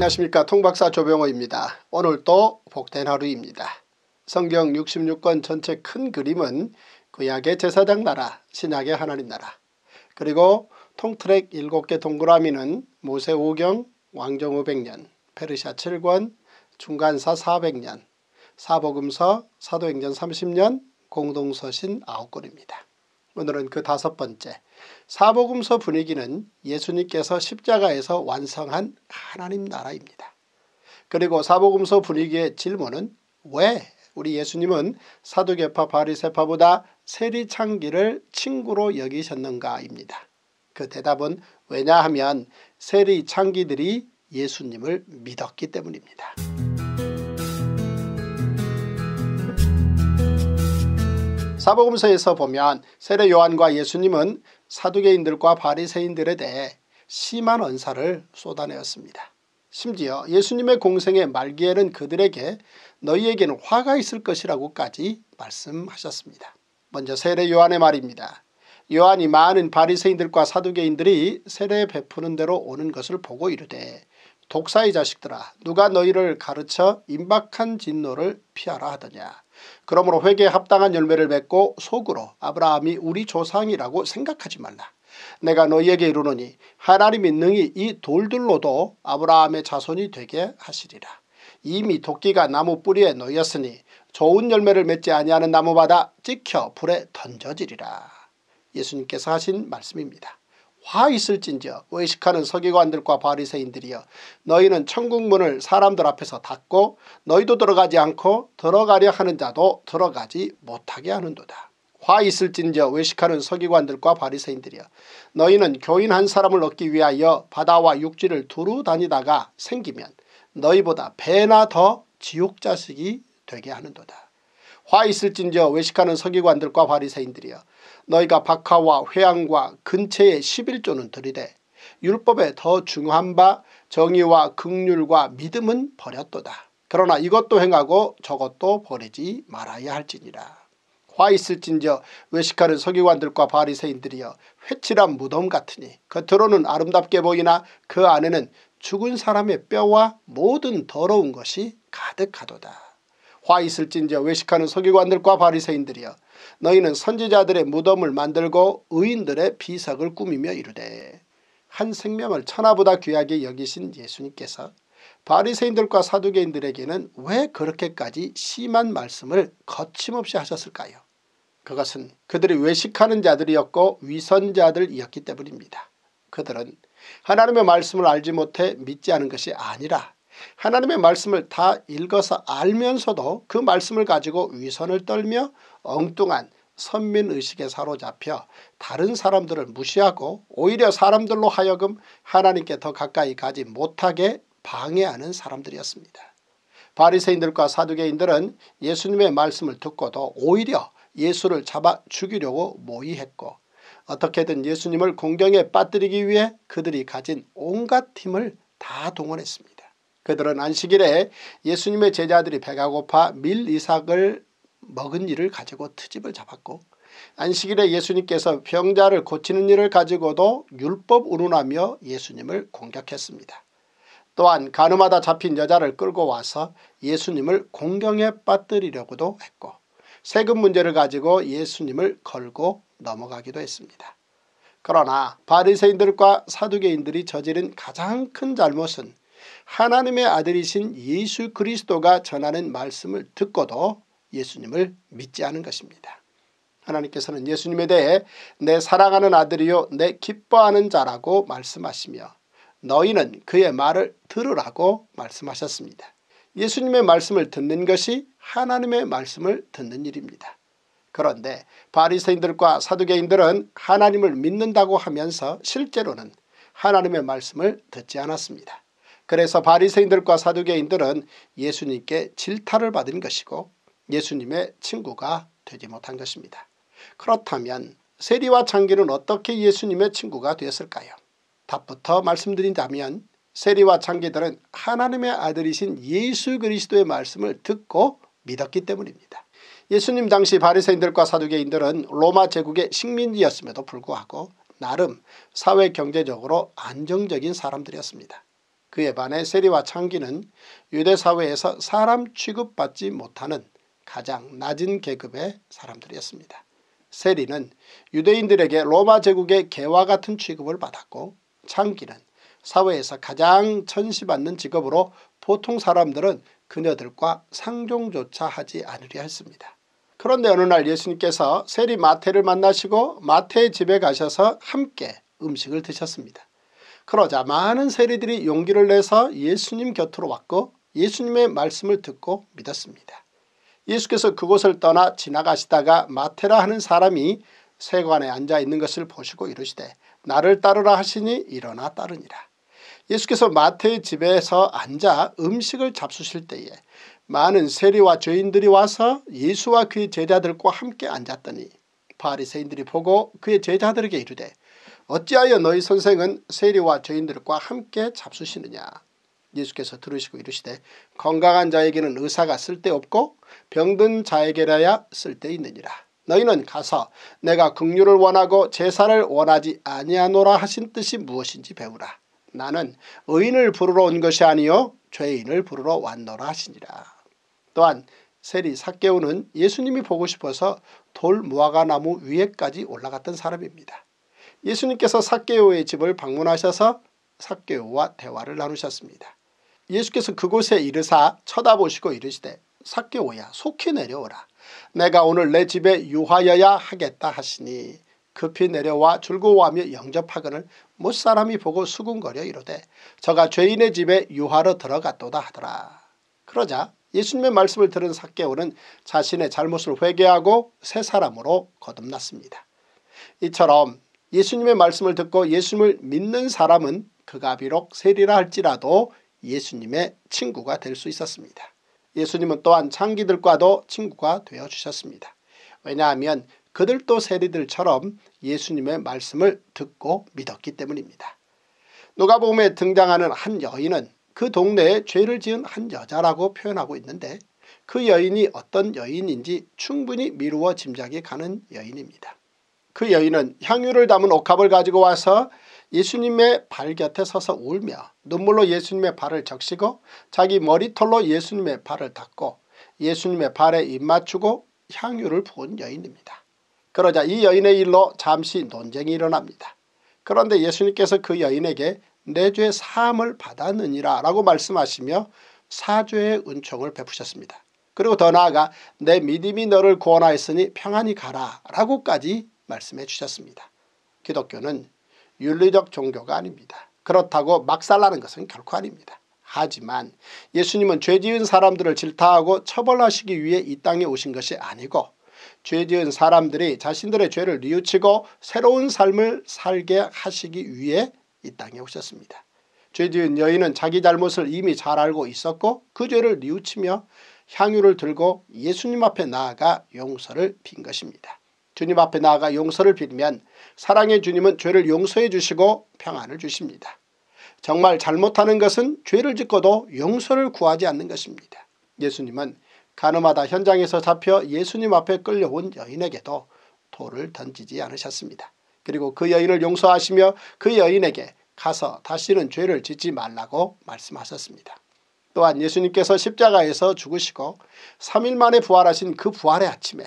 안녕하십니까 통박사 조병호입니다. 오늘도 복된 하루입니다. 성경 66권 전체 큰 그림은 구약의 제사장 나라, 신약의 하나님 나라, 그리고 통트랙 7개 동그라미는 모세 5경, 왕정 500년, 페르시아 7권, 중간사 400년, 사복음서, 사도행전 30년, 공동서신 9권입니다. 오늘은 그 다섯 번째 사복음서 분위기는 예수님께서 십자가에서 완성한 하나님 나라입니다. 그리고 사복음서 분위기의 질문은 왜 우리 예수님은 사두개파 바리세파보다 세리창기를 친구로 여기셨는가입니다. 그 대답은 왜냐하면 세리창기들이 예수님을 믿었기 때문입니다. 사복음서에서 보면 세례 요한과 예수님은 사두개인들과 바리새인들에 대해 심한 언사를 쏟아내었습니다. 심지어 예수님의 공생의 말기에는 그들에게 너희에게는 화가 있을 것이라고까지 말씀하셨습니다. 먼저 세례 요한의 말입니다. 요한이 많은 바리새인들과 사두개인들이 세례 베푸는 대로 오는 것을 보고 이르되 독사의 자식들아 누가 너희를 가르쳐 임박한 진노를 피하라 하더냐 그러므로 회개에 합당한 열매를 맺고 속으로 아브라함이 우리 조상이라고 생각하지 말라. 내가 너희에게 이루노니 하나님이 능히 이 돌들로도 아브라함의 자손이 되게 하시리라. 이미 도끼가 나무 뿌리에 놓였으니 좋은 열매를 맺지 아니하는 나무마다 찍혀 불에 던져지리라. 예수님께서 하신 말씀입니다. 화 있을진저 의식하는 서기관들과 바리새인들이여 너희는 천국문을 사람들 앞에서 닫고 너희도 들어가지 않고 들어가려 하는 자도 들어가지 못하게 하는도다. 화 있을진저 외식하는 서기관들과 바리새인들이여 너희는 교인 한 사람을 얻기 위하여 바다와 육지를 두루 다니다가 생기면 너희보다 배나 더 지옥자식이 되게 하는도다. 화 있을진저 외식하는 서기관들과 바리새인들이여 너희가 박하와 회양과 근처에 11조는 들이되 율법에 더 중요한 바 정의와 극률과 믿음은 버렸도다. 그러나 이것도 행하고 저것도 버리지 말아야 할지니라. 화 있을진저 외식하는 서기관들과 바리새인들이여 회칠한 무덤 같으니 겉으로는 아름답게 보이나 그 안에는 죽은 사람의 뼈와 모든 더러운 것이 가득하도다. 화 있을진저 외식하는 서기관들과 바리새인들이여 너희는 선지자들의 무덤을 만들고 의인들의 비석을 꾸미며 이르되 한 생명을 천하보다 귀하게 여기신 예수님께서 바리새인들과 사두개인들에게는 왜 그렇게까지 심한 말씀을 거침없이 하셨을까요? 그것은 그들이 외식하는 자들이었고 위선자들이었기 때문입니다. 그들은 하나님의 말씀을 알지 못해 믿지 않은 것이 아니라 하나님의 말씀을 다 읽어서 알면서도 그 말씀을 가지고 위선을 떨며 엉뚱한 선민의식에 사로잡혀 다른 사람들을 무시하고 오히려 사람들로 하여금 하나님께 더 가까이 가지 못하게 방해하는 사람들이었습니다. 바리새인들과 사두개인들은 예수님의 말씀을 듣고도 오히려 예수를 잡아 죽이려고 모의했고 어떻게든 예수님을 공경에 빠뜨리기 위해 그들이 가진 온갖 힘을 다 동원했습니다. 베드로 안식일에 예수님의 제자들이 배가 고파 밀 이삭을 먹은 일을 가지고 트집을 잡았고 안식일에 예수님께서 병자를 고치는 일을 가지고도 율법 운운하며 예수님을 공격했습니다. 또한 가늠하다 잡힌 여자를 끌고 와서 예수님을 공경에 빠뜨리려고도 했고 세금 문제를 가지고 예수님을 걸고 넘어가기도 했습니다. 그러나 바리새인들과 사두개인들이 저지른 가장 큰 잘못은 하나님의 아들이신 예수 그리스도가 전하는 말씀을 듣고도 예수님을 믿지 않은 것입니다. 하나님께서는 예수님에 대해 내 사랑하는 아들이요 내 기뻐하는 자라고 말씀하시며 너희는 그의 말을 들으라고 말씀하셨습니다. 예수님의 말씀을 듣는 것이 하나님의 말씀을 듣는 일입니다. 그런데 바리새인들과 사두개인들은 하나님을 믿는다고 하면서 실제로는 하나님의 말씀을 듣지 않았습니다. 그래서 바리새인들과 사두개인들은 예수님께 질타를 받은 것이고 예수님의 친구가 되지 못한 것입니다. 그렇다면 세리와 장기는 어떻게 예수님의 친구가 되었을까요? 답부터 말씀드린다면 세리와 장기들은 하나님의 아들이신 예수 그리스도의 말씀을 듣고 믿었기 때문입니다. 예수님 당시 바리새인들과 사두개인들은 로마 제국의 식민지였음에도 불구하고 나름 사회경제적으로 안정적인 사람들이었습니다. 그에 반해 세리와 창기는 유대사회에서 사람 취급받지 못하는 가장 낮은 계급의 사람들이었습니다. 세리는 유대인들에게 로마 제국의 개와 같은 취급을 받았고 창기는 사회에서 가장 천시받는 직업으로 보통 사람들은 그녀들과 상종조차 하지 않으려 했습니다. 그런데 어느 날 예수님께서 세리 마태를 만나시고 마태의 집에 가셔서 함께 음식을 드셨습니다. 그러자 많은 세리들이 용기를 내서 예수님 곁으로 왔고 예수님의 말씀을 듣고 믿었습니다. 예수께서 그곳을 떠나 지나가시다가 마테라 하는 사람이 세관에 앉아 있는 것을 보시고 이르시되 나를 따르라 하시니 일어나 따르니라. 예수께서 마태의 집에서 앉아 음식을 잡수실 때에 많은 세리와 죄인들이 와서 예수와 그의 제자들과 함께 앉았더니 바리새인들이 보고 그의 제자들에게 이르되 어찌하여 너희 선생은 세리와 죄인들과 함께 잡수시느냐. 예수께서 들으시고 이르시되 건강한 자에게는 의사가 쓸데없고 병든 자에게라야 쓸데있느니라. 너희는 가서 내가 극류를 원하고 제사를 원하지 아니하노라 하신 뜻이 무엇인지 배우라. 나는 의인을 부르러 온 것이 아니요 죄인을 부르러 왔노라 하시니라. 또한 세리 사개오는 예수님이 보고 싶어서 돌 무화과나무 위에까지 올라갔던 사람입니다. 예수님께서 사케오의 집을 방문하셔서 사케오와 대화를 나누셨습니다. 예수께서 그곳에 이르사 쳐다보시고 이르시되 사케오야 속히 내려오라. 내가 오늘 내 집에 유하여야 하겠다 하시니 급히 내려와 즐거워하며 영접하거늘 못사람이 보고 수군거려 이르되 저가 죄인의 집에 유하러 들어갔도다 하더라. 그러자 예수님의 말씀을 들은 사케오는 자신의 잘못을 회개하고 새 사람으로 거듭났습니다. 이처럼 예수님의 말씀을 듣고 예수님을 믿는 사람은 그가 비록 세리라 할지라도 예수님의 친구가 될 수 있었습니다. 예수님은 또한 창기들과도 친구가 되어주셨습니다. 왜냐하면 그들도 세리들처럼 예수님의 말씀을 듣고 믿었기 때문입니다. 누가복음에 등장하는 한 여인은 그 동네에 죄를 지은 한 여자라고 표현하고 있는데 그 여인이 어떤 여인인지 충분히 미루어 짐작이 가는 여인입니다. 그 여인은 향유를 담은 옥합을 가지고 와서 예수님의 발 곁에 서서 울며 눈물로 예수님의 발을 적시고 자기 머리털로 예수님의 발을 닦고 예수님의 발에 입맞추고 향유를 부은 여인입니다. 그러자 이 여인의 일로 잠시 논쟁이 일어납니다. 그런데 예수님께서 그 여인에게 내 죄의 사함을 받았느니라 라고 말씀하시며 사죄의 은총을 베푸셨습니다. 그리고 더 나아가 내 믿음이 너를 구원하였으니 평안히 가라 라고까지 말씀해 주셨습니다. 기독교는 윤리적 종교가 아닙니다. 그렇다고 막살라는 것은 결코 아닙니다. 하지만 예수님은 죄지은 사람들을 질타하고 처벌하시기 위해 이 땅에 오신 것이 아니고 죄지은 사람들이 자신들의 죄를 뉘우치고 새로운 삶을 살게 하시기 위해 이 땅에 오셨습니다. 죄지은 여인은 자기 잘못을 이미 잘 알고 있었고 그 죄를 뉘우치며 향유를 들고 예수님 앞에 나아가 용서를 빈 것입니다. 주님 앞에 나아가 용서를 빌면 사랑의 주님은 죄를 용서해 주시고 평안을 주십니다. 정말 잘못하는 것은 죄를 짓고도 용서를 구하지 않는 것입니다. 예수님은 간음하다 현장에서 잡혀 예수님 앞에 끌려온 여인에게도 돌을 던지지 않으셨습니다. 그리고 그 여인을 용서하시며 그 여인에게 가서 다시는 죄를 짓지 말라고 말씀하셨습니다. 또한 예수님께서 십자가에서 죽으시고 3일 만에 부활하신 그 부활의 아침에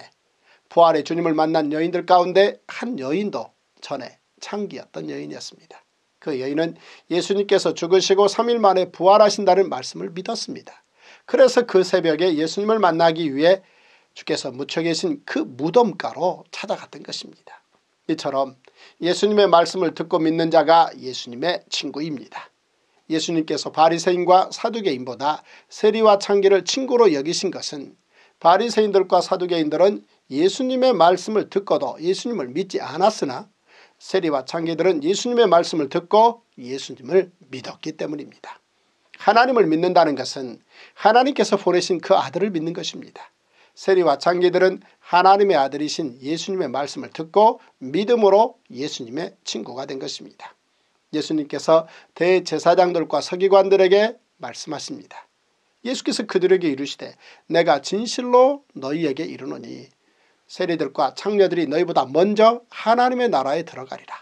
부활의 주님을 만난 여인들 가운데 한 여인도 전에 창기였던 여인이었습니다. 그 여인은 예수님께서 죽으시고 3일 만에 부활하신다는 말씀을 믿었습니다. 그래서 그 새벽에 예수님을 만나기 위해 주께서 묻혀 계신 그 무덤가로 찾아갔던 것입니다. 이처럼 예수님의 말씀을 듣고 믿는 자가 예수님의 친구입니다. 예수님께서 바리새인과 사두개인보다 세리와 창기를 친구로 여기신 것은 바리새인들과 사두개인들은 예수님의 말씀을 듣고도 예수님을 믿지 않았으나 세리와 창기들은 예수님의 말씀을 듣고 예수님을 믿었기 때문입니다. 하나님을 믿는다는 것은 하나님께서 보내신 그 아들을 믿는 것입니다. 세리와 창기들은 하나님의 아들이신 예수님의 말씀을 듣고 믿음으로 예수님의 친구가 된 것입니다. 예수님께서 대제사장들과 서기관들에게 말씀하십니다. 예수께서 그들에게 이르시되 내가 진실로 너희에게 이르노니 세리들과 창녀들이 너희보다 먼저 하나님의 나라에 들어가리라.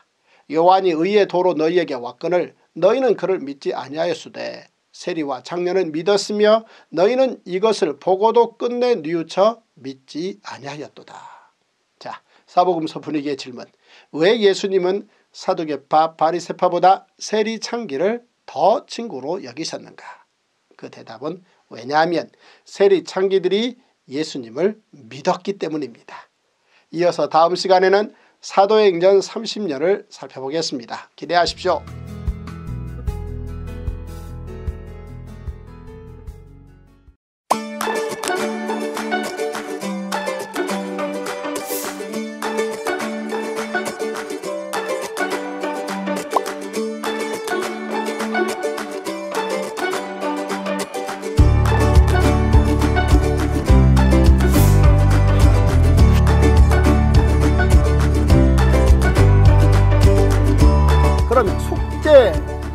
요한이 의의 도로 너희에게 왔거늘 너희는 그를 믿지 아니하였으되 세리와 장녀는 믿었으며 너희는 이것을 보고도 끝내 뉘우쳐 믿지 아니하였도다. 자 사복음서 분위기의 질문 왜 예수님은 사두개파 바리세파보다 세리 창기를 더 친구로 여기셨는가 그 대답은 왜냐하면 세리 창기들이 예수님을 믿었기 때문입니다. 이어서 다음 시간에는 사도행전 30년을 살펴보겠습니다. 기대하십시오.